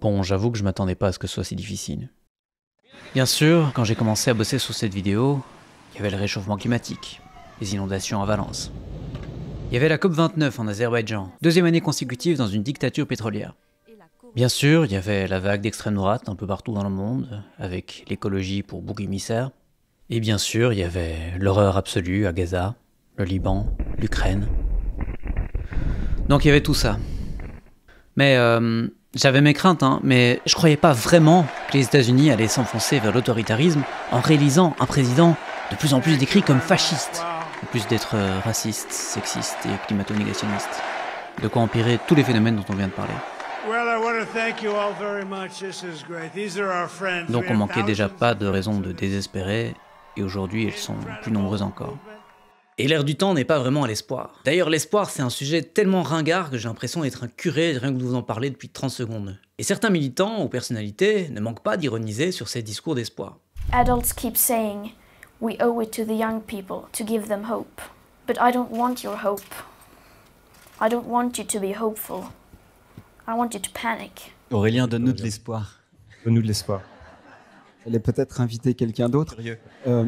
Bon, j'avoue que je m'attendais pas à ce que ce soit si difficile. Bien sûr, quand j'ai commencé à bosser sur cette vidéo, il y avait le réchauffement climatique, les inondations à Valence. Il y avait la COP29 en Azerbaïdjan, deuxième année consécutive dans une dictature pétrolière. Bien sûr, il y avait la vague d'extrême droite un peu partout dans le monde, avec l'écologie pour bouc émissaire. Et bien sûr, il y avait l'horreur absolue à Gaza, le Liban, l'Ukraine. Donc il y avait tout ça. Mais euh, j'avais mes craintes, hein, mais je croyais pas vraiment que les États-Unis allaient s'enfoncer vers l'autoritarisme en réalisant un président de plus en plus décrit comme fasciste, en plus d'être euh, raciste, sexiste et climato-négationniste. De quoi empirer tous les phénomènes dont on vient de parler. Donc on manquait déjà pas de raisons de désespérer, et aujourd'hui elles sont plus nombreuses encore. Et l'air du temps n'est pas vraiment à l'espoir. D'ailleurs, l'espoir, c'est un sujet tellement ringard que j'ai l'impression d'être un curé rien que de vous en parler depuis 30 secondes. Et certains militants ou personnalités ne manquent pas d'ironiser sur ces discours d'espoir. Adults keep saying we owe it to the young people to give them hope. But I don't want your hope. I don't want you to be hopeful. I want you to panic. Aurélien, donne-nous de l'espoir. Donne-nous de l'espoir. Elle est peut-être inviter quelqu'un d'autre. Euh...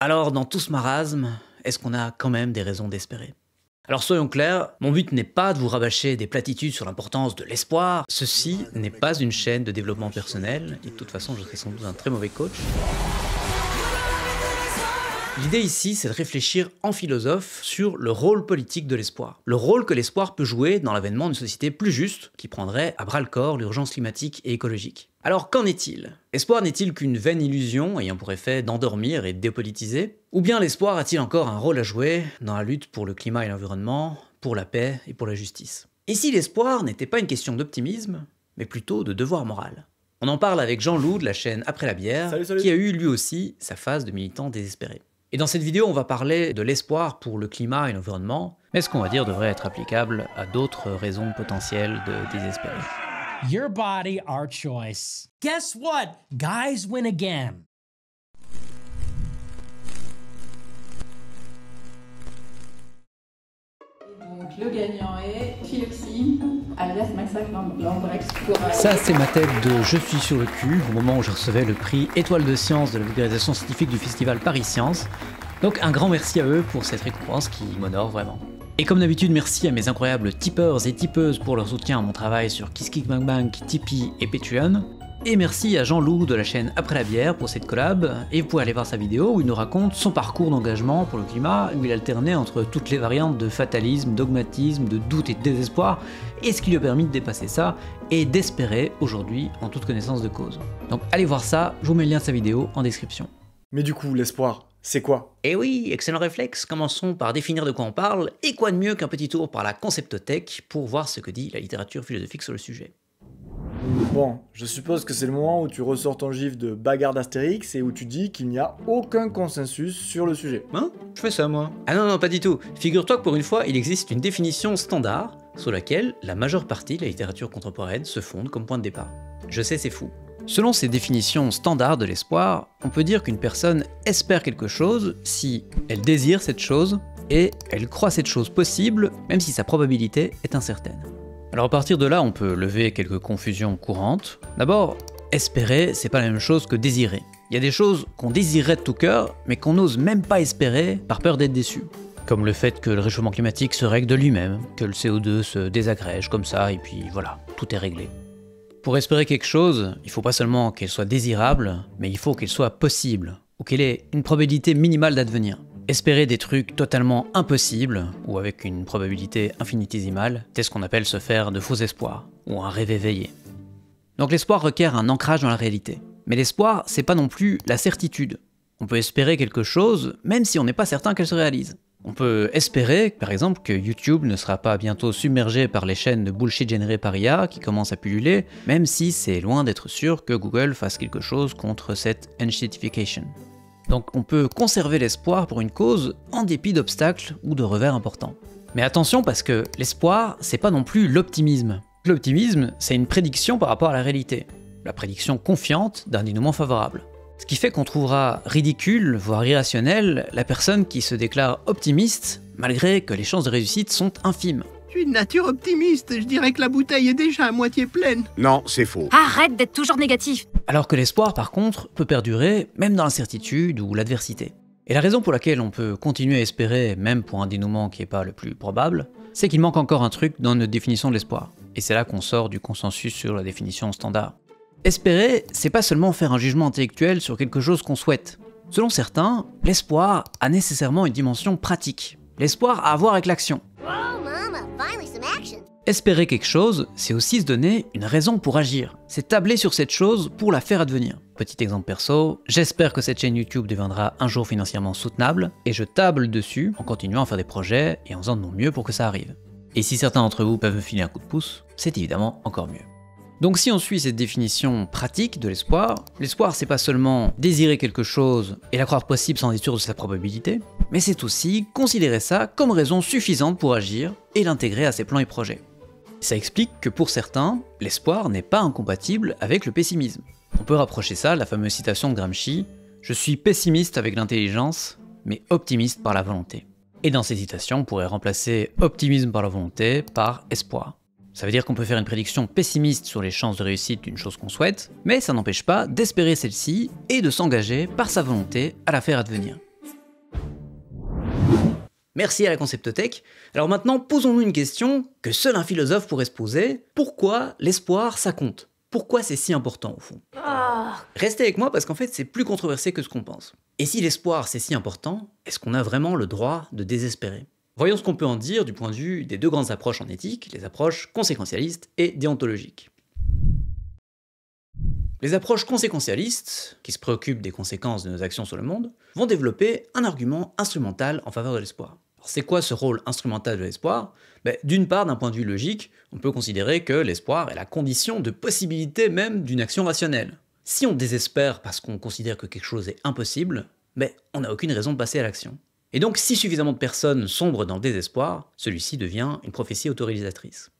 Alors, dans tout ce marasme, est-ce qu'on a quand même des raisons d'espérer alors soyons clairs, mon but n'est pas de vous rabâcher des platitudes sur l'importance de l'espoir. Ceci n'est pas une chaîne de développement personnel, et de toute façon je serais sans doute un très mauvais coach. L'idée ici, c'est de réfléchir en philosophe sur le rôle politique de l'espoir. Le rôle que l'espoir peut jouer dans l'avènement d'une société plus juste, qui prendrait à bras le corps l'urgence climatique et écologique. Alors qu'en est-il Espoir n'est-il qu'une vaine illusion ayant pour effet d'endormir et de dépolitiser Ou bien l'espoir a-t-il encore un rôle à jouer dans la lutte pour le climat et l'environnement, pour la paix et pour la justice Et si l'espoir n'était pas une question d'optimisme, mais plutôt de devoir moral On en parle avec Jean-Loup de la chaîne Après la bière, qui a eu lui aussi sa phase de militant désespéré. Et dans cette vidéo, on va parler de l'espoir pour le climat et l'environnement, mais ce qu'on va dire devrait être applicable à d'autres raisons potentielles de désespérer. Your body, our choice. Guess what? Guys win again. Donc le gagnant est alias Maxac euh, Ça, c'est ma tête de Je suis sur le cul au moment où je recevais le prix Étoile de science de la vulgarisation scientifique du festival Paris Science. Donc un grand merci à eux pour cette récompense qui m'honore vraiment. Et comme d'habitude, merci à mes incroyables tipeurs et tipeuses pour leur soutien à mon travail sur KissKickBankBank, Tipeee et Patreon. Et merci à Jean-Loup de la chaîne Après la bière pour cette collab, et vous pouvez aller voir sa vidéo où il nous raconte son parcours d'engagement pour le climat, où il alternait entre toutes les variantes de fatalisme, dogmatisme, de doute et de désespoir, et ce qui lui a permis de dépasser ça, et d'espérer aujourd'hui en toute connaissance de cause. Donc allez voir ça, je vous mets le lien de sa vidéo en description. Mais du coup, l'espoir, c'est quoi Eh oui, excellent réflexe. Commençons par définir de quoi on parle, et quoi de mieux qu'un petit tour par la conceptothèque pour voir ce que dit la littérature philosophique sur le sujet. Bon, je suppose que c'est le moment où tu ressors ton gif de bagarre d'Astérix et où tu dis qu'il n'y a aucun consensus sur le sujet. Hein Je fais ça moi. Ah non, non, pas du tout. Figure-toi que pour une fois, il existe une définition standard sur laquelle la majeure partie de la littérature contemporaine se fonde comme point de départ. Je sais, c'est fou. Selon ces définitions standards de l'espoir, on peut dire qu'une personne espère quelque chose si elle désire cette chose et elle croit cette chose possible même si sa probabilité est incertaine. Alors à partir de là, on peut lever quelques confusions courantes. D'abord, espérer, c'est pas la même chose que désirer. Il y a des choses qu'on désirerait de tout cœur, mais qu'on n'ose même pas espérer par peur d'être déçu. Comme le fait que le réchauffement climatique se règle de lui-même, que le CO2 se désagrège comme ça, et puis voilà, tout est réglé. Pour espérer quelque chose, il faut pas seulement qu'elle soit désirable, mais il faut qu'elle soit possible, ou qu'elle ait une probabilité minimale d'advenir. Espérer des trucs totalement impossibles, ou avec une probabilité infinitésimale, c'est ce qu'on appelle se faire de faux espoirs, ou un rêve éveillé. Donc l'espoir requiert un ancrage dans la réalité. Mais l'espoir, c'est pas non plus la certitude. On peut espérer quelque chose, même si on n'est pas certain qu'elle se réalise. On peut espérer, par exemple, que YouTube ne sera pas bientôt submergé par les chaînes de bullshit générées par IA qui commencent à pulluler, même si c'est loin d'être sûr que Google fasse quelque chose contre cette end-scientification. Donc on peut conserver l'espoir pour une cause en dépit d'obstacles ou de revers importants. Mais attention parce que l'espoir, c'est pas non plus l'optimisme. L'optimisme, c'est une prédiction par rapport à la réalité. La prédiction confiante d'un dénouement favorable. Ce qui fait qu'on trouvera ridicule, voire irrationnel, la personne qui se déclare optimiste, malgré que les chances de réussite sont infimes. Je suis de nature optimiste, je dirais que la bouteille est déjà à moitié pleine. Non, c'est faux. Arrête d'être toujours négatif Alors que l'espoir, par contre, peut perdurer, même dans l'incertitude ou l'adversité. Et la raison pour laquelle on peut continuer à espérer, même pour un dénouement qui n'est pas le plus probable, c'est qu'il manque encore un truc dans notre définition de l'espoir. Et c'est là qu'on sort du consensus sur la définition standard. Espérer, c'est pas seulement faire un jugement intellectuel sur quelque chose qu'on souhaite. Selon certains, l'espoir a nécessairement une dimension pratique. L'espoir a à voir avec l'action. Oh, Espérer quelque chose, c'est aussi se donner une raison pour agir. C'est tabler sur cette chose pour la faire advenir. Petit exemple perso, j'espère que cette chaîne YouTube deviendra un jour financièrement soutenable, et je table dessus en continuant à faire des projets et en faisant de mon mieux pour que ça arrive. Et si certains d'entre vous peuvent me filer un coup de pouce, c'est évidemment encore mieux. Donc si on suit cette définition pratique de l'espoir, l'espoir c'est pas seulement désirer quelque chose et la croire possible sans être sûr de sa probabilité, mais c'est aussi considérer ça comme raison suffisante pour agir et l'intégrer à ses plans et projets. Ça explique que pour certains, l'espoir n'est pas incompatible avec le pessimisme. On peut rapprocher ça à la fameuse citation de Gramsci Je suis pessimiste avec l'intelligence, mais optimiste par la volonté. Et dans ces citations, on pourrait remplacer optimisme par la volonté par espoir. Ça veut dire qu'on peut faire une prédiction pessimiste sur les chances de réussite d'une chose qu'on souhaite, mais ça n'empêche pas d'espérer celle-ci et de s'engager par sa volonté à la faire advenir. Merci à la Conceptothèque. Alors maintenant, posons-nous une question que seul un philosophe pourrait se poser. Pourquoi l'espoir, ça compte Pourquoi c'est si important au fond ah. Restez avec moi parce qu'en fait, c'est plus controversé que ce qu'on pense. Et si l'espoir, c'est si important, est-ce qu'on a vraiment le droit de désespérer Voyons ce qu'on peut en dire du point de vue des deux grandes approches en éthique, les approches conséquentialistes et déontologiques. Les approches conséquentialistes, qui se préoccupent des conséquences de nos actions sur le monde, vont développer un argument instrumental en faveur de l'espoir. C'est quoi ce rôle instrumental de l'espoir ben, D'une part, d'un point de vue logique, on peut considérer que l'espoir est la condition de possibilité même d'une action rationnelle. Si on désespère parce qu'on considère que quelque chose est impossible, ben, on n'a aucune raison de passer à l'action. Et donc, si suffisamment de personnes sombrent dans le désespoir, celui-ci devient une prophétie autorisatrice.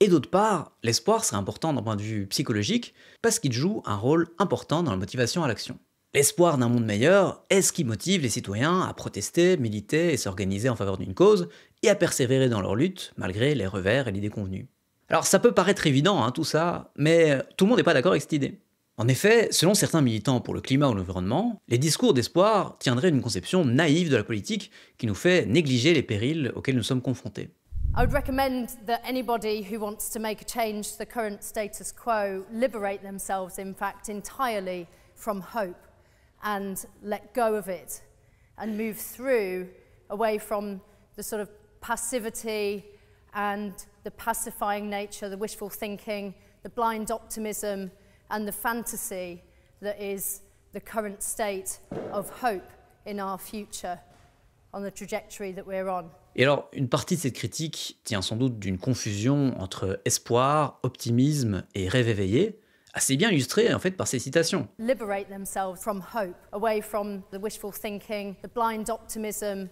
Et d'autre part, l'espoir, c'est important d'un point de vue psychologique, parce qu'il joue un rôle important dans la motivation à l'action. L'espoir d'un monde meilleur est ce qui motive les citoyens à protester, militer et s'organiser en faveur d'une cause, et à persévérer dans leur lutte, malgré les revers et les déconvenus. Alors ça peut paraître évident, hein, tout ça, mais tout le monde n'est pas d'accord avec cette idée. En effet, selon certains militants pour le climat ou l'environnement, les discours d'espoir tiendraient une conception naïve de la politique qui nous fait négliger les périls auxquels nous sommes confrontés. I would recommend that anybody who wants to make a change to the current status quo liberate themselves in fact entirely from hope and let go of it and move through away from the sort of passivity and the pacifying nature, the wishful thinking, the blind optimism and the fantasy that is the current state of hope in our future on the trajectory that we're on. Et alors, une partie de cette critique tient sans doute d'une confusion entre espoir, optimisme et rêve éveillé assez bien illustré en fait par ces citations.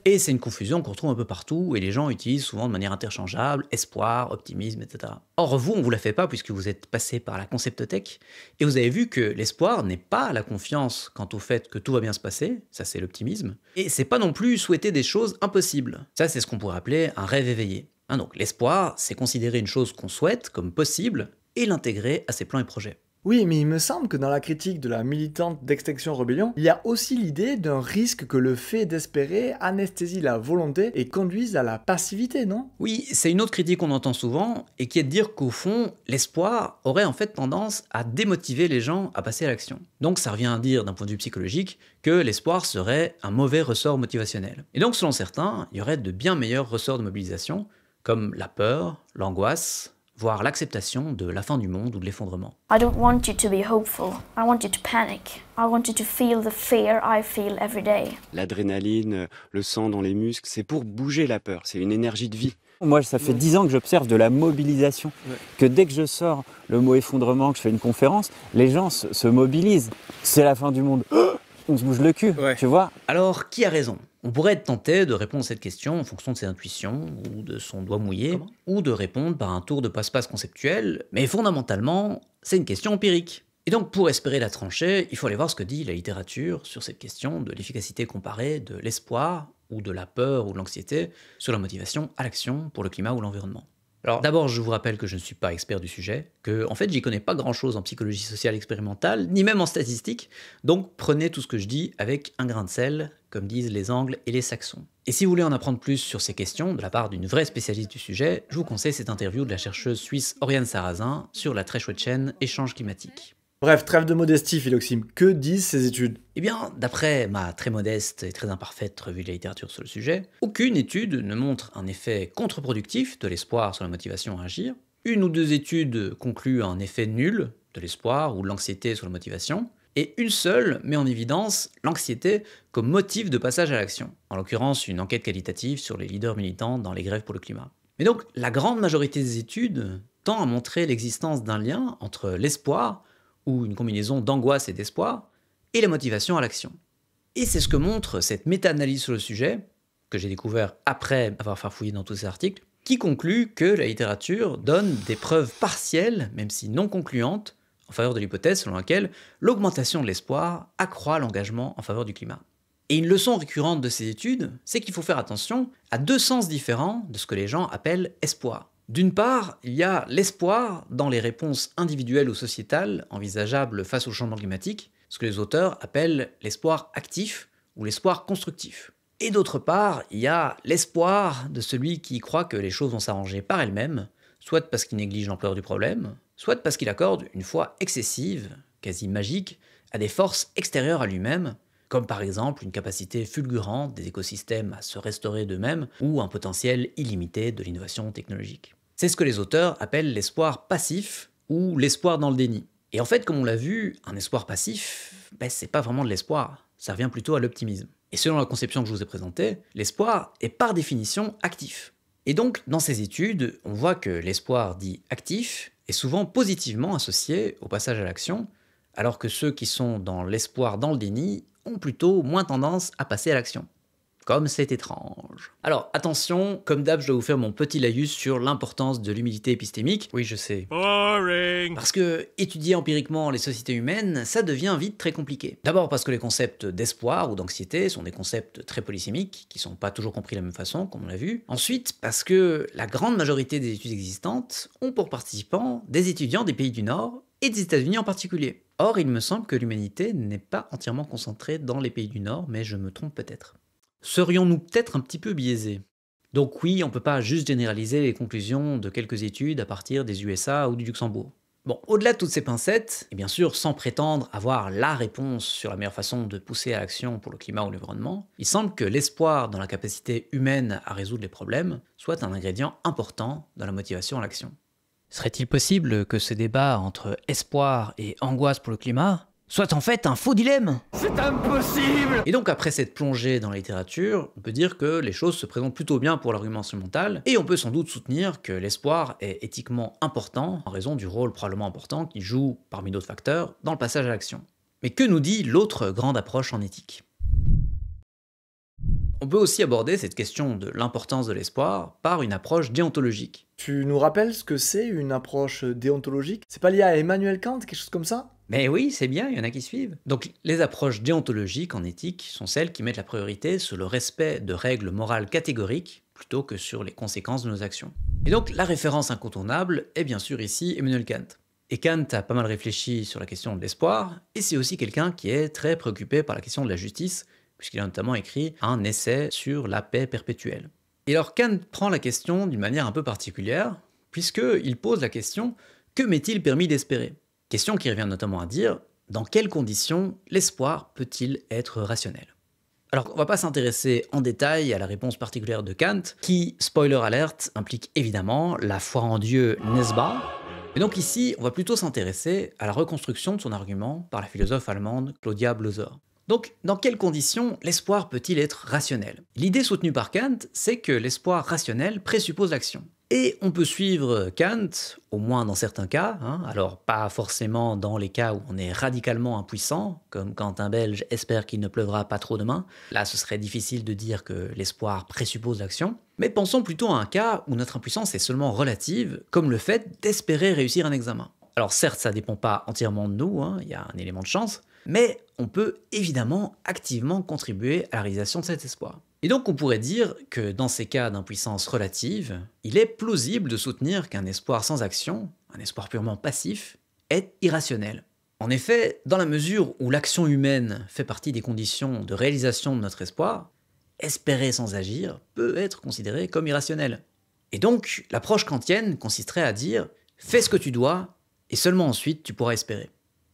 Et c'est une confusion qu'on retrouve un peu partout et les gens utilisent souvent de manière interchangeable espoir, optimisme, etc. Or vous, on vous la fait pas puisque vous êtes passé par la conceptothèque et vous avez vu que l'espoir n'est pas la confiance quant au fait que tout va bien se passer, ça c'est l'optimisme, et c'est pas non plus souhaiter des choses impossibles. Ça c'est ce qu'on pourrait appeler un rêve éveillé. Hein, donc l'espoir, c'est considérer une chose qu'on souhaite comme possible et l'intégrer à ses plans et projets. Oui, mais il me semble que dans la critique de la militante d'Extinction Rebellion, il y a aussi l'idée d'un risque que le fait d'espérer anesthésie la volonté et conduise à la passivité, non Oui, c'est une autre critique qu'on entend souvent, et qui est de dire qu'au fond, l'espoir aurait en fait tendance à démotiver les gens à passer à l'action. Donc ça revient à dire, d'un point de vue psychologique, que l'espoir serait un mauvais ressort motivationnel. Et donc selon certains, il y aurait de bien meilleurs ressorts de mobilisation, comme la peur, l'angoisse, voire l'acceptation de la fin du monde ou de l'effondrement. I don't want you to be hopeful. I want you to panic. I want you to feel the fear I feel every day. L'adrénaline, le sang dans les muscles, c'est pour bouger la peur, c'est une énergie de vie. Moi, ça fait dix ans que j'observe de la mobilisation, que dès que je sors le mot effondrement, que je fais une conférence, les gens se, mobilisent. C'est la fin du monde. On se bouge le cul, tu vois. Alors, qui a raison on pourrait être tenté de répondre à cette question en fonction de ses intuitions ou de son doigt mouillé, ou de répondre par un tour de passe-passe conceptuel, mais fondamentalement, c'est une question empirique. Et donc pour espérer la trancher, il faut aller voir ce que dit la littérature sur cette question de l'efficacité comparée de l'espoir ou de la peur ou de l'anxiété sur la motivation à l'action pour le climat ou l'environnement. Alors d'abord, je vous rappelle que je ne suis pas expert du sujet, que en fait, j'y connais pas grand-chose en psychologie sociale expérimentale, ni même en statistique, donc prenez tout ce que je dis avec un grain de sel comme disent les Angles et les Saxons. Et si vous voulez en apprendre plus sur ces questions, de la part d'une vraie spécialiste du sujet, je vous conseille cette interview de la chercheuse suisse Oriane Sarrazin sur la très chouette chaîne Échange climatique. Bref, trêve de modestie, Philoxime, que disent ces études Eh bien, d'après ma très modeste et très imparfaite revue de la littérature sur le sujet, aucune étude ne montre un effet contre-productif de l'espoir sur la motivation à agir. Une ou deux études concluent un effet nul de l'espoir ou de l'anxiété sur la motivation, et une seule met en évidence l'anxiété comme motif de passage à l'action, en l'occurrence une enquête qualitative sur les leaders militants dans les grèves pour le climat. Mais donc la grande majorité des études tend à montrer l'existence d'un lien entre l'espoir, ou une combinaison d'angoisse et d'espoir, et la motivation à l'action. Et c'est ce que montre cette méta-analyse sur le sujet, que j'ai découvert après avoir farfouillé dans tous ces articles, qui conclut que la littérature donne des preuves partielles, même si non concluantes, en faveur de l'hypothèse selon laquelle l'augmentation de l'espoir accroît l'engagement en faveur du climat. Et une leçon récurrente de ces études, c'est qu'il faut faire attention à deux sens différents de ce que les gens appellent espoir. D'une part, il y a l'espoir dans les réponses individuelles ou sociétales envisageables face au changement climatique, ce que les auteurs appellent l'espoir actif ou l'espoir constructif. Et d'autre part, il y a l'espoir de celui qui croit que les choses vont s'arranger par elles-mêmes, soit parce qu'il néglige l'ampleur du problème, soit parce qu'il accorde une foi excessive, quasi magique, à des forces extérieures à lui-même, comme par exemple une capacité fulgurante des écosystèmes à se restaurer d'eux-mêmes ou un potentiel illimité de l'innovation technologique. C'est ce que les auteurs appellent l'espoir passif ou l'espoir dans le déni. Et en fait, comme on l'a vu, un espoir passif, ben, c'est pas vraiment de l'espoir, ça revient plutôt à l'optimisme. Et selon la conception que je vous ai présentée, l'espoir est par définition actif. Et donc, dans ces études, on voit que l'espoir dit actif est souvent positivement associé au passage à l'action, alors que ceux qui sont dans l'espoir dans le déni ont plutôt moins tendance à passer à l'action. Comme c'est étrange. Alors attention, comme d'hab, je dois vous faire mon petit laïus sur l'importance de l'humilité épistémique. Oui, je sais. Parce que étudier empiriquement les sociétés humaines, ça devient vite très compliqué. D'abord parce que les concepts d'espoir ou d'anxiété sont des concepts très polysémiques, qui sont pas toujours compris de la même façon, comme on l'a vu. Ensuite, parce que la grande majorité des études existantes ont pour participants des étudiants des pays du Nord et des États-Unis en particulier. Or, il me semble que l'humanité n'est pas entièrement concentrée dans les pays du Nord, mais je me trompe peut-être serions-nous peut-être un petit peu biaisés Donc oui, on ne peut pas juste généraliser les conclusions de quelques études à partir des USA ou du Luxembourg. Bon, au-delà de toutes ces pincettes, et bien sûr sans prétendre avoir la réponse sur la meilleure façon de pousser à l'action pour le climat ou l'environnement, il semble que l'espoir dans la capacité humaine à résoudre les problèmes soit un ingrédient important dans la motivation à l'action. Serait-il possible que ce débat entre espoir et angoisse pour le climat soit en fait un faux dilemme. C'est impossible Et donc après cette plongée dans la littérature, on peut dire que les choses se présentent plutôt bien pour l'argument instrumental, et on peut sans doute soutenir que l'espoir est éthiquement important en raison du rôle probablement important qu'il joue, parmi d'autres facteurs, dans le passage à l'action. Mais que nous dit l'autre grande approche en éthique on peut aussi aborder cette question de l'importance de l'espoir par une approche déontologique. Tu nous rappelles ce que c'est une approche déontologique C'est pas lié à Emmanuel Kant, quelque chose comme ça mais oui, c'est bien, il y en a qui suivent. Donc les approches déontologiques en éthique sont celles qui mettent la priorité sur le respect de règles morales catégoriques plutôt que sur les conséquences de nos actions. Et donc la référence incontournable est bien sûr ici Emmanuel Kant. Et Kant a pas mal réfléchi sur la question de l'espoir, et c'est aussi quelqu'un qui est très préoccupé par la question de la justice, puisqu'il a notamment écrit un essai sur la paix perpétuelle. Et alors Kant prend la question d'une manière un peu particulière, puisqu'il pose la question que m'est-il permis d'espérer Question qui revient notamment à dire dans quelles conditions l'espoir peut-il être rationnel alors, on va pas s'intéresser en détail à la réponse particulière de Kant, qui, spoiler alerte, implique évidemment la foi en Dieu n'est pas. Mais donc ici, on va plutôt s'intéresser à la reconstruction de son argument par la philosophe allemande Claudia Bloser. Donc, dans quelles conditions l'espoir peut-il être rationnel L'idée soutenue par Kant, c'est que l'espoir rationnel présuppose l'action. Et on peut suivre Kant, au moins dans certains cas, hein. alors pas forcément dans les cas où on est radicalement impuissant, comme quand un Belge espère qu'il ne pleuvra pas trop demain, là ce serait difficile de dire que l'espoir présuppose l'action, mais pensons plutôt à un cas où notre impuissance est seulement relative, comme le fait d'espérer réussir un examen. Alors certes, ça dépend pas entièrement de nous, hein, il y a un élément de chance, mais on peut évidemment activement contribuer à la réalisation de cet espoir. Et donc on pourrait dire que dans ces cas d'impuissance relative, il est plausible de soutenir qu'un espoir sans action, un espoir purement passif, est irrationnel. En effet, dans la mesure où l'action humaine fait partie des conditions de réalisation de notre espoir, espérer sans agir peut être considéré comme irrationnel. Et donc, l'approche kantienne consisterait à dire fais ce que tu dois, et seulement ensuite tu pourras espérer.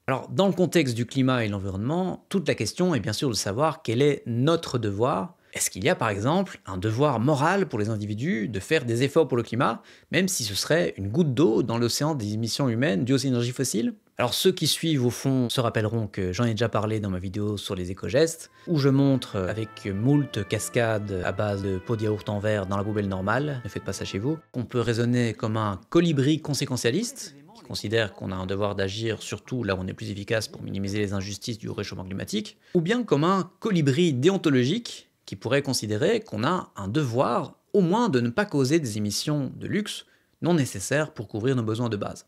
Alors, dans le contexte du climat et de l'environnement, toute la question est bien sûr de savoir quel est notre devoir est-ce qu'il y a par exemple un devoir moral pour les individus de faire des efforts pour le climat, même si ce serait une goutte d'eau dans l'océan des émissions humaines dues aux énergies fossiles alors ceux qui suivent au fond se rappelleront que j'en ai déjà parlé dans ma vidéo sur les éco-gestes, où je montre euh, avec moult cascades à base de pots de yaourt en verre dans la poubelle normale, ne faites pas ça chez vous, qu'on peut raisonner comme un colibri conséquentialiste, qui considère qu'on a un devoir d'agir surtout là où on est plus efficace pour minimiser les injustices du réchauffement climatique, ou bien comme un colibri déontologique, qui pourrait considérer qu'on a un devoir au moins de ne pas causer des émissions de luxe non nécessaires pour couvrir nos besoins de base.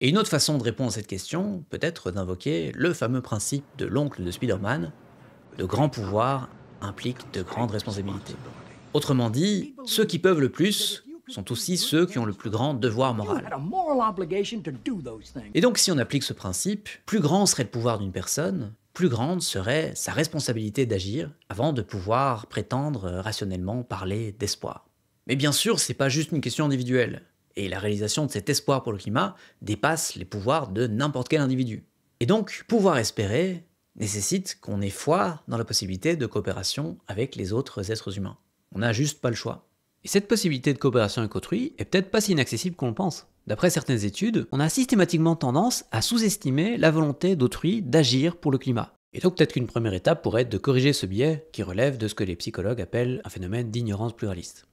Et une autre façon de répondre à cette question peut être d'invoquer le fameux principe de l'oncle de Spider-Man, de grand pouvoir implique de grandes responsabilités. Autrement dit, ceux qui peuvent le plus sont aussi ceux qui ont le plus grand devoir moral. Et donc si on applique ce principe, plus grand serait le pouvoir d'une personne, plus grande serait sa responsabilité d'agir avant de pouvoir prétendre euh, rationnellement parler d'espoir. Mais bien sûr, c'est pas juste une question individuelle, et la réalisation de cet espoir pour le climat dépasse les pouvoirs de n'importe quel individu. Et donc, pouvoir espérer nécessite qu'on ait foi dans la possibilité de coopération avec les autres êtres humains. On n'a juste pas le choix. Et cette possibilité de coopération avec autrui est peut-être pas si inaccessible qu'on le pense. D'après certaines études, on a systématiquement tendance à sous-estimer la volonté d'autrui d'agir pour le climat. Et donc peut-être qu'une première étape pourrait être de corriger ce biais qui relève de ce que les psychologues appellent un phénomène d'ignorance pluraliste.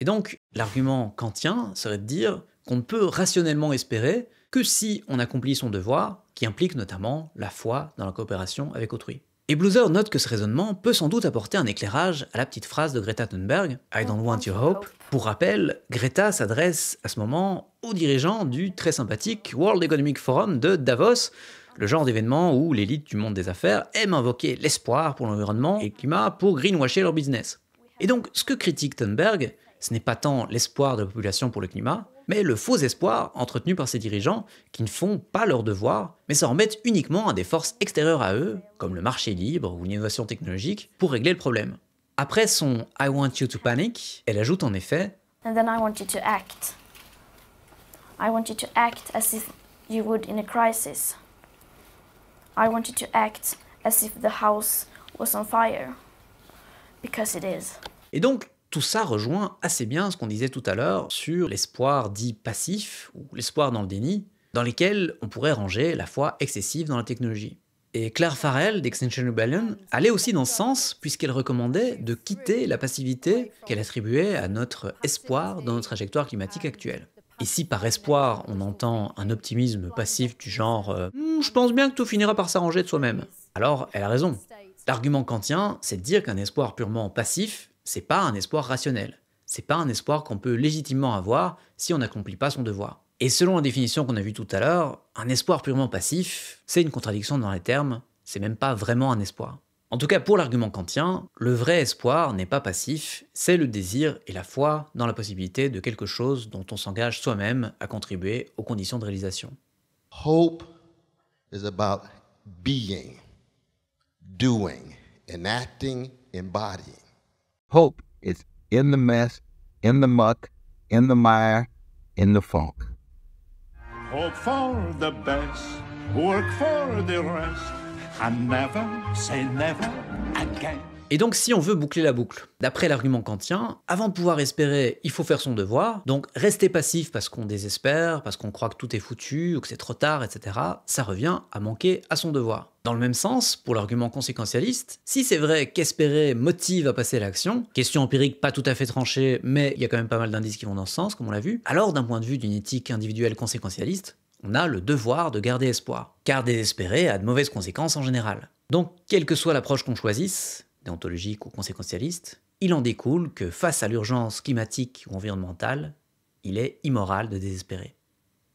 Et donc l'argument kantien serait de dire qu'on ne peut rationnellement espérer que si on accomplit son devoir, qui implique notamment la foi dans la coopération avec autrui. Et Bluezer note que ce raisonnement peut sans doute apporter un éclairage à la petite phrase de Greta Thunberg, I don't want your hope. Pour rappel, Greta s'adresse à ce moment aux dirigeants du très sympathique World Economic Forum de Davos, le genre d'événement où l'élite du monde des affaires aime invoquer l'espoir pour l'environnement et le climat pour greenwasher leur business. Et donc, ce que critique Thunberg, ce n'est pas tant l'espoir de la population pour le climat, mais le faux espoir entretenu par ces dirigeants qui ne font pas leur devoir, mais s'en remettent uniquement à des forces extérieures à eux, comme le marché libre ou l'innovation technologique, pour régler le problème. Après son I want you to panic, elle ajoute en effet And then I want you to act. I want you to act as if you would in a crisis. I want you to act as if the house was on fire. Because it is. Et donc, tout ça rejoint assez bien ce qu'on disait tout à l'heure sur l'espoir dit passif ou l'espoir dans le déni, dans lesquels on pourrait ranger la foi excessive dans la technologie. Et Claire Farrell d'Extension Rebellion allait aussi dans ce sens puisqu'elle recommandait de quitter la passivité qu'elle attribuait à notre espoir dans notre trajectoire climatique actuelle. Et si par espoir on entend un optimisme passif du genre euh, hmm, je pense bien que tout finira par s'arranger de soi-même ⁇ alors elle a raison. L'argument kantien, c'est de dire qu'un espoir purement passif c'est pas un espoir rationnel. C'est pas un espoir qu'on peut légitimement avoir si on n'accomplit pas son devoir. Et selon la définition qu'on a vue tout à l'heure, un espoir purement passif, c'est une contradiction dans les termes, c'est même pas vraiment un espoir. En tout cas, pour l'argument kantien, le vrai espoir n'est pas passif, c'est le désir et la foi dans la possibilité de quelque chose dont on s'engage soi-même à contribuer aux conditions de réalisation. Hope is about being, doing, enacting, embodying. Hope is in the mess, in the muck, in the mire, in the funk. and never say never again. Et donc si on veut boucler la boucle, d'après l'argument kantien, avant de pouvoir espérer, il faut faire son devoir, donc rester passif parce qu'on désespère, parce qu'on croit que tout est foutu ou que c'est trop tard, etc., ça revient à manquer à son devoir. Dans le même sens, pour l'argument conséquentialiste, si c'est vrai qu'espérer motive à passer à l'action, question empirique pas tout à fait tranchée, mais il y a quand même pas mal d'indices qui vont dans ce sens, comme on l'a vu, alors d'un point de vue d'une éthique individuelle conséquentialiste, on a le devoir de garder espoir, car désespérer a de mauvaises conséquences en général. Donc, quelle que soit l'approche qu'on choisisse, déontologique ou conséquentialiste, il en découle que face à l'urgence climatique ou environnementale, il est immoral de désespérer.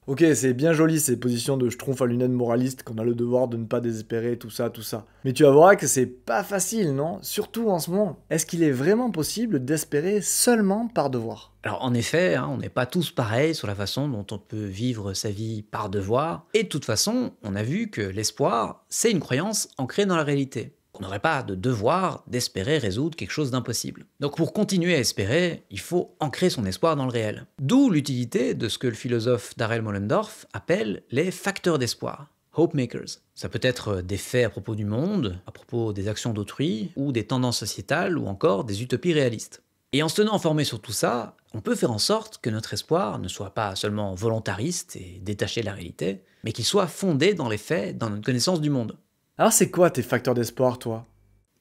Ok, c'est bien joli ces positions de schtroumpf à lunettes moraliste qu'on a le devoir de ne pas désespérer, tout ça, tout ça. Mais tu vas que c'est pas facile, non Surtout en ce moment. Est-ce qu'il est vraiment possible d'espérer seulement par devoir alors en effet, hein, on n'est pas tous pareils sur la façon dont on peut vivre sa vie par devoir, et de toute façon, on a vu que l'espoir, c'est une croyance ancrée dans la réalité on n'aurait pas de devoir d'espérer résoudre quelque chose d'impossible. Donc pour continuer à espérer, il faut ancrer son espoir dans le réel. D'où l'utilité de ce que le philosophe Darrell Mollendorf appelle les facteurs d'espoir, hope makers. Ça peut être des faits à propos du monde, à propos des actions d'autrui, ou des tendances sociétales, ou encore des utopies réalistes. Et en se tenant informé sur tout ça, on peut faire en sorte que notre espoir ne soit pas seulement volontariste et détaché de la réalité, mais qu'il soit fondé dans les faits, dans notre connaissance du monde. Alors c'est quoi tes facteurs d'espoir, toi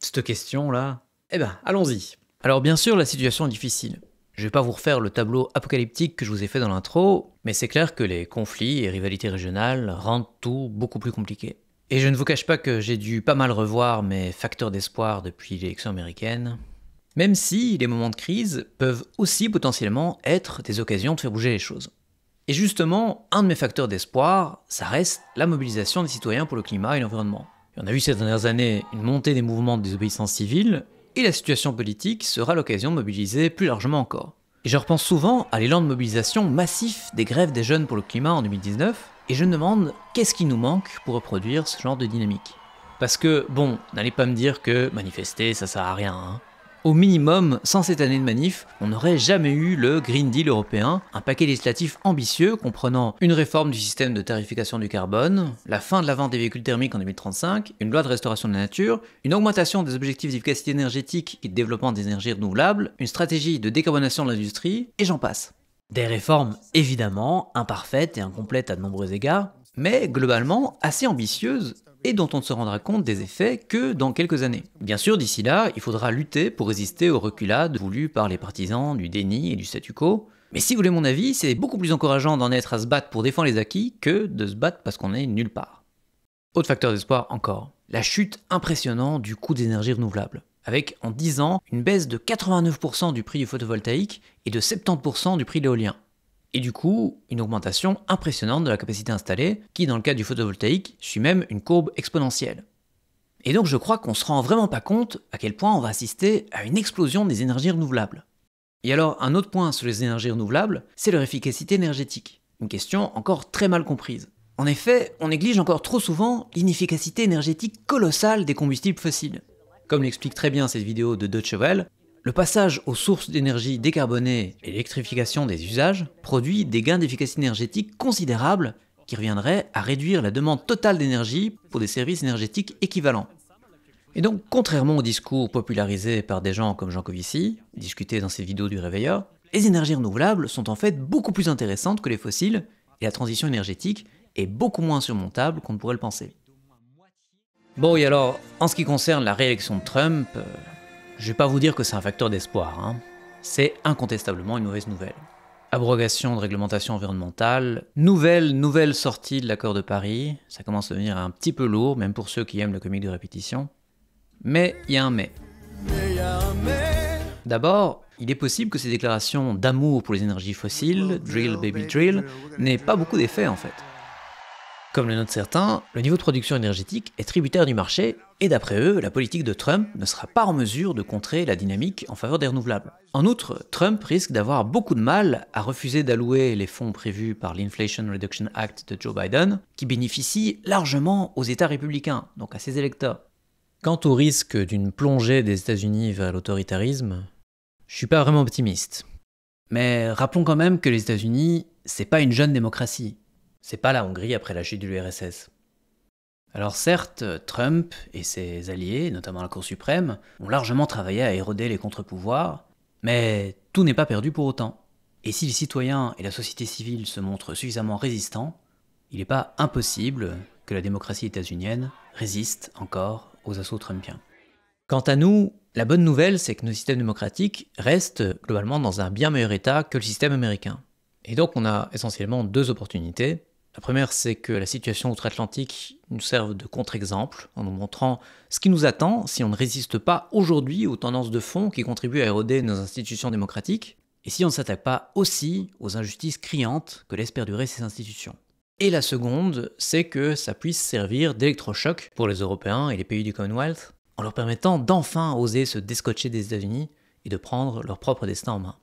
Cette question-là Eh ben, allons-y. Alors bien sûr, la situation est difficile. Je vais pas vous refaire le tableau apocalyptique que je vous ai fait dans l'intro, mais c'est clair que les conflits et rivalités régionales rendent tout beaucoup plus compliqué. Et je ne vous cache pas que j'ai dû pas mal revoir mes facteurs d'espoir depuis l'élection américaine, même si les moments de crise peuvent aussi potentiellement être des occasions de faire bouger les choses. Et justement, un de mes facteurs d'espoir, ça reste la mobilisation des citoyens pour le climat et l'environnement on a vu ces dernières années une montée des mouvements de désobéissance civile, et la situation politique sera l'occasion de mobiliser plus largement encore. Et je repense souvent à l'élan de mobilisation massif des grèves des jeunes pour le climat en 2019, et je me demande qu'est-ce qui nous manque pour reproduire ce genre de dynamique. Parce que, bon, n'allez pas me dire que manifester ça sert à rien, hein. Au minimum, sans cette année de manif, on n'aurait jamais eu le Green Deal européen, un paquet législatif ambitieux comprenant une réforme du système de tarification du carbone, la fin de la vente des véhicules thermiques en 2035, une loi de restauration de la nature, une augmentation des objectifs d'efficacité énergétique et de développement des énergies renouvelables, une stratégie de décarbonation de l'industrie, et j'en passe. Des réformes évidemment imparfaites et incomplètes à de nombreux égards, mais globalement assez ambitieuses et dont on ne se rendra compte des effets que dans quelques années. Bien sûr, d'ici là, il faudra lutter pour résister aux reculades voulues par les partisans du déni et du statu quo, mais si vous voulez mon avis, c'est beaucoup plus encourageant d'en être à se battre pour défendre les acquis que de se battre parce qu'on est nulle part. Autre facteur d'espoir encore, la chute impressionnante du coût des énergies renouvelables, avec en 10 ans une baisse de 89% du prix du photovoltaïque et de 70% du prix de l'éolien et du coup une augmentation impressionnante de la capacité installée, qui dans le cas du photovoltaïque suit même une courbe exponentielle. Et donc je crois qu'on se rend vraiment pas compte à quel point on va assister à une explosion des énergies renouvelables. Et alors un autre point sur les énergies renouvelables, c'est leur efficacité énergétique, une question encore très mal comprise. En effet, on néglige encore trop souvent l'inefficacité énergétique colossale des combustibles fossiles. Comme l'explique très bien cette vidéo de Deutsche le passage aux sources d'énergie décarbonées et l'électrification des usages produit des gains d'efficacité énergétique considérables qui reviendraient à réduire la demande totale d'énergie pour des services énergétiques équivalents. Et donc, contrairement au discours popularisé par des gens comme Jean Covici, discuté dans ces vidéos du Réveilleur, les énergies renouvelables sont en fait beaucoup plus intéressantes que les fossiles et la transition énergétique est beaucoup moins surmontable qu'on ne pourrait le penser. Bon, et alors, en ce qui concerne la réélection de Trump, euh, je vais pas vous dire que c'est un facteur d'espoir, hein. c'est incontestablement une mauvaise nouvelle. Abrogation de réglementation environnementale, nouvelle, nouvelle sortie de l'accord de Paris, ça commence à devenir un petit peu lourd, même pour ceux qui aiment le comique de répétition. Mais il y a un mais. D'abord, il est possible que ces déclarations d'amour pour les énergies fossiles, drill baby drill, n'aient pas beaucoup d'effet en fait. Comme le notent certains, le niveau de production énergétique est tributaire du marché et d'après eux, la politique de Trump ne sera pas en mesure de contrer la dynamique en faveur des renouvelables. En outre, Trump risque d'avoir beaucoup de mal à refuser d'allouer les fonds prévus par l'Inflation Reduction Act de Joe Biden, qui bénéficie largement aux États républicains, donc à ses électeurs. Quant au risque d'une plongée des États-Unis vers l'autoritarisme, je suis pas vraiment optimiste. Mais rappelons quand même que les États-Unis, c'est pas une jeune démocratie. C'est pas la Hongrie après la chute de l'URSS. Alors certes, Trump et ses alliés, notamment la Cour suprême, ont largement travaillé à éroder les contre-pouvoirs, mais tout n'est pas perdu pour autant. Et si les citoyens et la société civile se montrent suffisamment résistants, il n'est pas impossible que la démocratie états-unienne résiste encore aux assauts trumpiens. Quant à nous, la bonne nouvelle, c'est que nos systèmes démocratiques restent globalement dans un bien meilleur état que le système américain. Et donc on a essentiellement deux opportunités. La première, c'est que la situation outre-Atlantique nous serve de contre-exemple en nous montrant ce qui nous attend si on ne résiste pas aujourd'hui aux tendances de fond qui contribuent à éroder nos institutions démocratiques, et si on ne s'attaque pas aussi aux injustices criantes que laissent perdurer ces institutions. Et la seconde, c'est que ça puisse servir d'électrochoc pour les Européens et les pays du Commonwealth, en leur permettant d'enfin oser se descotcher des États-Unis et de prendre leur propre destin en main.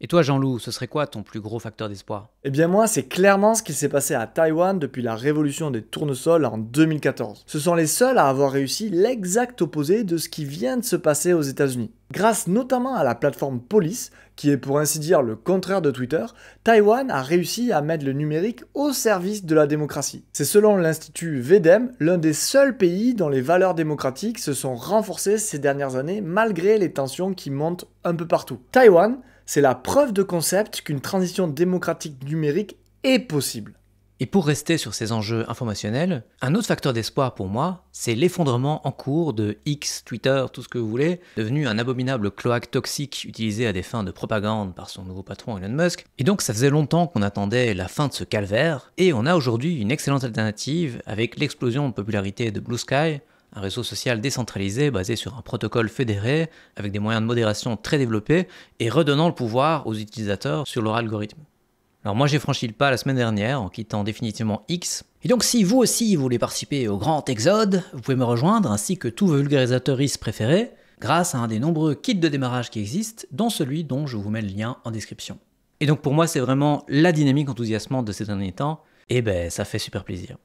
Et toi, Jean-Loup, ce serait quoi ton plus gros facteur d'espoir Eh bien, moi, c'est clairement ce qui s'est passé à Taïwan depuis la révolution des tournesols en 2014. Ce sont les seuls à avoir réussi l'exact opposé de ce qui vient de se passer aux États-Unis. Grâce notamment à la plateforme Police, qui est pour ainsi dire le contraire de Twitter, Taïwan a réussi à mettre le numérique au service de la démocratie. C'est selon l'Institut VEDEM, l'un des seuls pays dont les valeurs démocratiques se sont renforcées ces dernières années malgré les tensions qui montent un peu partout. Taïwan, c'est la preuve de concept qu'une transition démocratique numérique est possible. Et pour rester sur ces enjeux informationnels, un autre facteur d'espoir pour moi, c'est l'effondrement en cours de X, Twitter, tout ce que vous voulez, devenu un abominable cloaque toxique utilisé à des fins de propagande par son nouveau patron Elon Musk. Et donc ça faisait longtemps qu'on attendait la fin de ce calvaire, et on a aujourd'hui une excellente alternative avec l'explosion de popularité de Blue Sky, un réseau social décentralisé basé sur un protocole fédéré, avec des moyens de modération très développés, et redonnant le pouvoir aux utilisateurs sur leur algorithme. Alors moi j'ai franchi le pas la semaine dernière en quittant définitivement X. Et donc si vous aussi voulez participer au grand exode, vous pouvez me rejoindre ainsi que tous vos vulgarisateurs préférés grâce à un des nombreux kits de démarrage qui existent, dont celui dont je vous mets le lien en description. Et donc pour moi c'est vraiment la dynamique enthousiasmante de ces derniers temps, et eh ben ça fait super plaisir.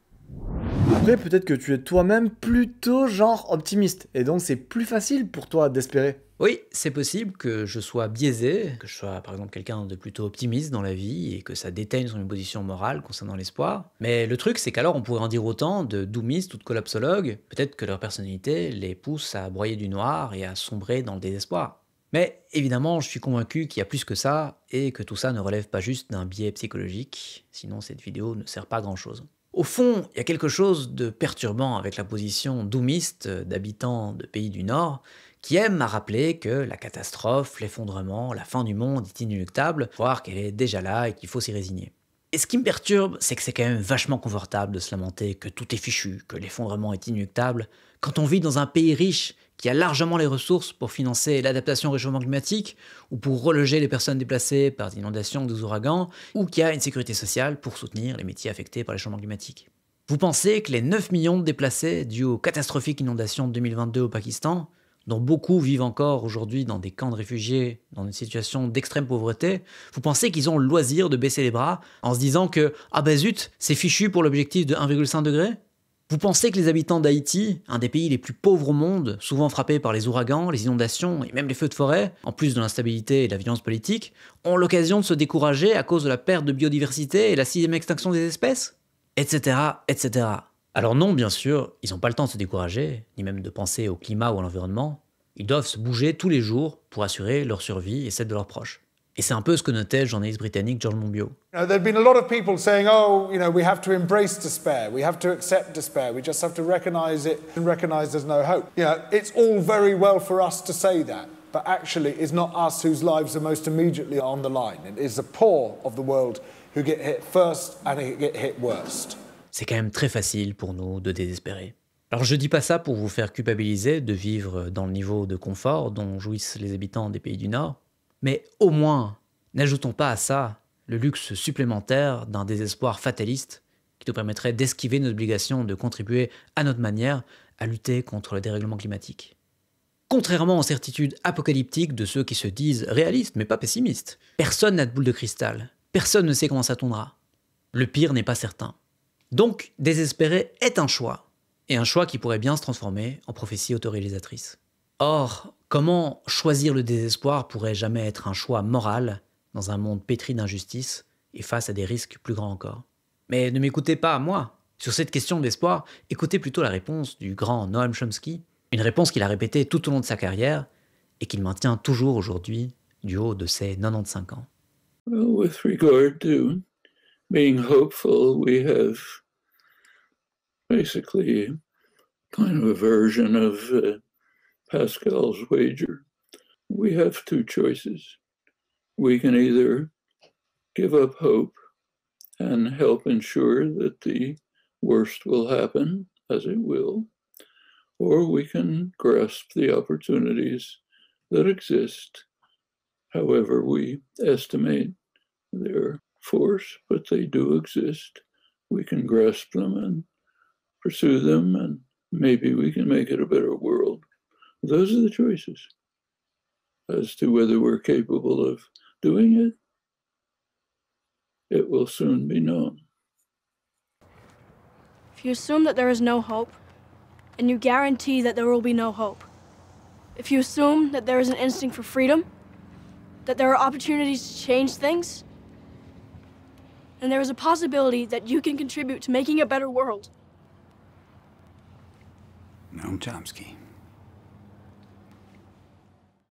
Après, peut-être que tu es toi-même plutôt genre optimiste, et donc c'est plus facile pour toi d'espérer. Oui, c'est possible que je sois biaisé, que je sois par exemple quelqu'un de plutôt optimiste dans la vie et que ça déteigne sur une position morale concernant l'espoir. Mais le truc, c'est qu'alors on pourrait en dire autant de doomistes ou de collapsologues. Peut-être que leur personnalité les pousse à broyer du noir et à sombrer dans le désespoir. Mais évidemment, je suis convaincu qu'il y a plus que ça et que tout ça ne relève pas juste d'un biais psychologique, sinon cette vidéo ne sert pas à grand-chose. Au fond, il y a quelque chose de perturbant avec la position doumiste euh, d'habitants de pays du Nord qui aiment à rappeler que la catastrophe, l'effondrement, la fin du monde est inéluctable, voire qu'elle est déjà là et qu'il faut s'y résigner. Et ce qui me perturbe, c'est que c'est quand même vachement confortable de se lamenter que tout est fichu, que l'effondrement est inéluctable, quand on vit dans un pays riche qui a largement les ressources pour financer l'adaptation au réchauffement climatique ou pour reloger les personnes déplacées par des inondations ou des ouragans, ou qui a une sécurité sociale pour soutenir les métiers affectés par les changements climatiques. Vous pensez que les 9 millions de déplacés dus aux catastrophiques inondations de 2022 au Pakistan, dont beaucoup vivent encore aujourd'hui dans des camps de réfugiés, dans une situation d'extrême pauvreté, vous pensez qu'ils ont le loisir de baisser les bras en se disant que ah ben zut, c'est fichu pour l'objectif de 1,5 degré vous pensez que les habitants d'Haïti, un des pays les plus pauvres au monde, souvent frappés par les ouragans, les inondations et même les feux de forêt, en plus de l'instabilité et de la violence politique, ont l'occasion de se décourager à cause de la perte de biodiversité et la sixième extinction des espèces Etc. etc. Alors non, bien sûr, ils n'ont pas le temps de se décourager, ni même de penser au climat ou à l'environnement. Ils doivent se bouger tous les jours pour assurer leur survie et celle de leurs proches. Et c'est un peu ce que notait le journaliste britannique George Monbiot. There've been a lot of people saying, "Oh, you know, we have to embrace despair. We have to accept despair. We just have to recognize it and recognize there's no hope." You know, it's all very well for us to say that, but actually, it's not us whose lives are most immediately on the line. It is the poor of the world who get hit first and who get hit worst. C'est quand même très facile pour nous de désespérer. Alors je dis pas ça pour vous faire culpabiliser de vivre dans le niveau de confort dont jouissent les habitants des pays du Nord. Mais au moins, n'ajoutons pas à ça le luxe supplémentaire d'un désespoir fataliste qui nous permettrait d'esquiver nos obligations de contribuer à notre manière à lutter contre le dérèglement climatique. Contrairement aux certitudes apocalyptiques de ceux qui se disent réalistes mais pas pessimistes, personne n'a de boule de cristal, personne ne sait comment ça tombera. Le pire n'est pas certain. Donc, désespérer est un choix, et un choix qui pourrait bien se transformer en prophétie autoréalisatrice. Or, Comment choisir le désespoir pourrait jamais être un choix moral dans un monde pétri d'injustice et face à des risques plus grands encore Mais ne m'écoutez pas, moi Sur cette question d'espoir, écoutez plutôt la réponse du grand Noam Chomsky, une réponse qu'il a répétée tout au long de sa carrière et qu'il maintient toujours aujourd'hui du haut de ses 95 ans. basically kind of a version of uh, Pascal's wager, we have two choices. We can either give up hope and help ensure that the worst will happen, as it will, or we can grasp the opportunities that exist, however, we estimate their force, but they do exist. We can grasp them and pursue them, and maybe we can make it a better world. Those are the choices as to whether we're capable of doing it. It will soon be known. If you assume that there is no hope, and you guarantee that there will be no hope, if you assume that there is an instinct for freedom, that there are opportunities to change things, and there is a possibility that you can contribute to making a better world. Noam Chomsky.